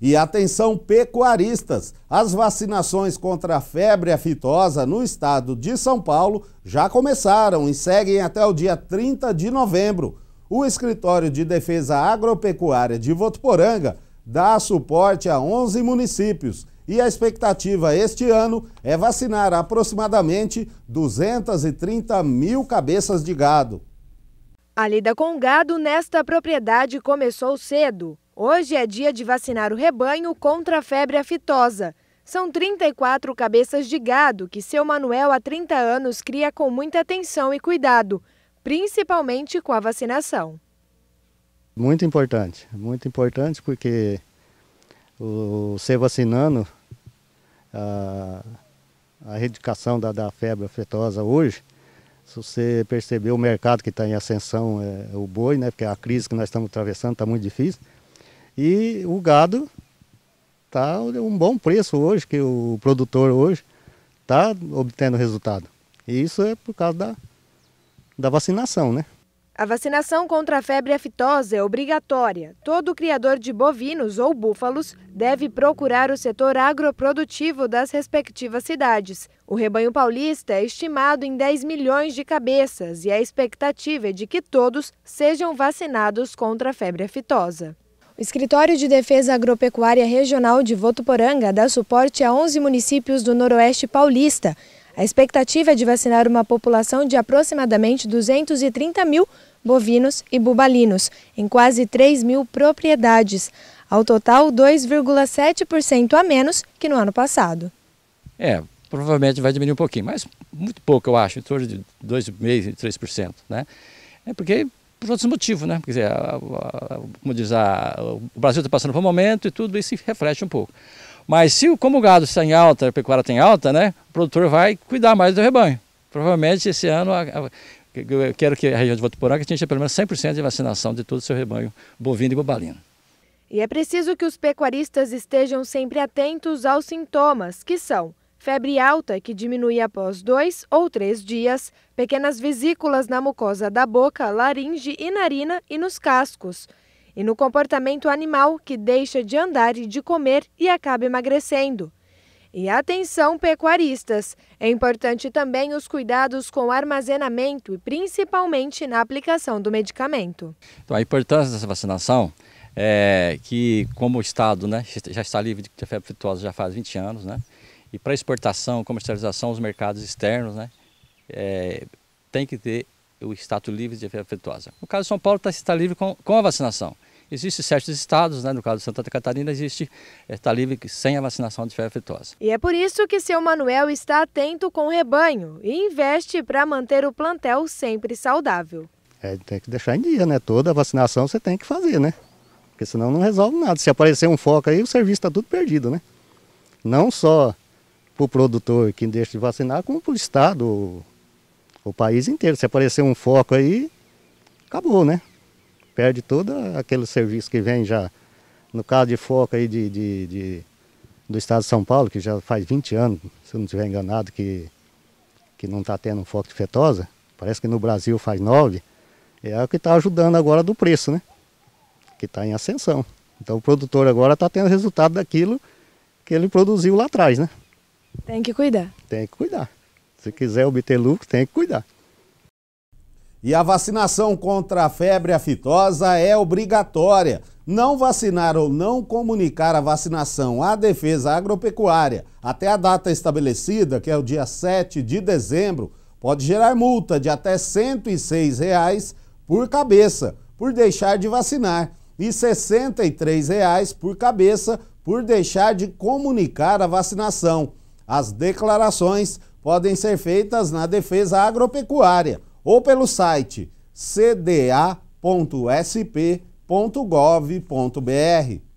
E atenção pecuaristas, as vacinações contra a febre aftosa no estado de São Paulo já começaram e seguem até o dia 30 de novembro. O Escritório de Defesa Agropecuária de Votuporanga dá suporte a 11 municípios e a expectativa este ano é vacinar aproximadamente 230 mil cabeças de gado. A lida com gado nesta propriedade começou cedo. Hoje é dia de vacinar o rebanho contra a febre aftosa. São 34 cabeças de gado que seu Manuel há 30 anos cria com muita atenção e cuidado, principalmente com a vacinação. Muito importante, muito importante porque o ser vacinando a, a erradicação da, da febre aftosa hoje, se você perceber o mercado que está em ascensão, é, o boi, né? Porque é a crise que nós estamos atravessando está muito difícil. E o gado está um bom preço hoje, que o produtor hoje está obtendo resultado. E isso é por causa da, da vacinação, né? A vacinação contra a febre aftosa é obrigatória. Todo criador de bovinos ou búfalos deve procurar o setor agroprodutivo das respectivas cidades. O rebanho paulista é estimado em 10 milhões de cabeças e a expectativa é de que todos sejam vacinados contra a febre aftosa. O Escritório de Defesa Agropecuária Regional de Votuporanga dá suporte a 11 municípios do Noroeste Paulista. A expectativa é de vacinar uma população de aproximadamente 230 mil bovinos e bubalinos, em quase 3 mil propriedades. Ao total, 2,7% a menos que no ano passado. É, provavelmente vai diminuir um pouquinho, mas muito pouco, eu acho, em torno de 2,5%, 3%. Né? É porque por outros motivos, né? Quer dizer, a, a, como diz, a, o Brasil está passando por um momento e tudo isso reflete um pouco. Mas se como o gado está em alta, a pecuária está em alta, né? O produtor vai cuidar mais do rebanho. Provavelmente esse ano, eu quero que a região de Votuporanga tenha pelo menos 100% de vacinação de todo o seu rebanho bovino e bobalino. E é preciso que os pecuaristas estejam sempre atentos aos sintomas, que são febre alta que diminui após dois ou três dias, pequenas vesículas na mucosa da boca, laringe e narina e nos cascos. E no comportamento animal, que deixa de andar e de comer e acaba emagrecendo. E atenção, pecuaristas! É importante também os cuidados com o armazenamento e principalmente na aplicação do medicamento. Então, a importância dessa vacinação é que, como o Estado né, já está livre de febre aftosa já faz 20 anos, né, e para exportação, comercialização, os mercados externos, né, é, tem que ter o status livre de aftosa. No caso de São Paulo, tá, está livre com, com a vacinação. Existem certos estados, né, no caso de Santa Catarina, existe está é, livre sem a vacinação de febre aftosa. E é por isso que seu Manuel está atento com o rebanho e investe para manter o plantel sempre saudável. É, tem que deixar em dia, né? Toda a vacinação você tem que fazer, né? Porque senão não resolve nada. Se aparecer um foco aí, o serviço está tudo perdido, né? Não só para o produtor que deixa de vacinar, como para o Estado, o país inteiro. Se aparecer um foco aí, acabou, né? Perde todo aquele serviço que vem já. No caso de foco aí de, de, de do estado de São Paulo, que já faz 20 anos, se eu não estiver enganado, que, que não está tendo um foco de fetosa, parece que no Brasil faz 9, é o que está ajudando agora do preço, né? Que está em ascensão. Então o produtor agora está tendo resultado daquilo que ele produziu lá atrás, né? Tem que cuidar. Tem que cuidar. Se quiser obter lucro, tem que cuidar. E a vacinação contra a febre aftosa é obrigatória. Não vacinar ou não comunicar a vacinação à defesa agropecuária até a data estabelecida, que é o dia 7 de dezembro, pode gerar multa de até R$ 106,00 reais por cabeça por deixar de vacinar e R$ 63,00 reais por cabeça por deixar de comunicar a vacinação. As declarações podem ser feitas na Defesa Agropecuária ou pelo site cda.sp.gov.br.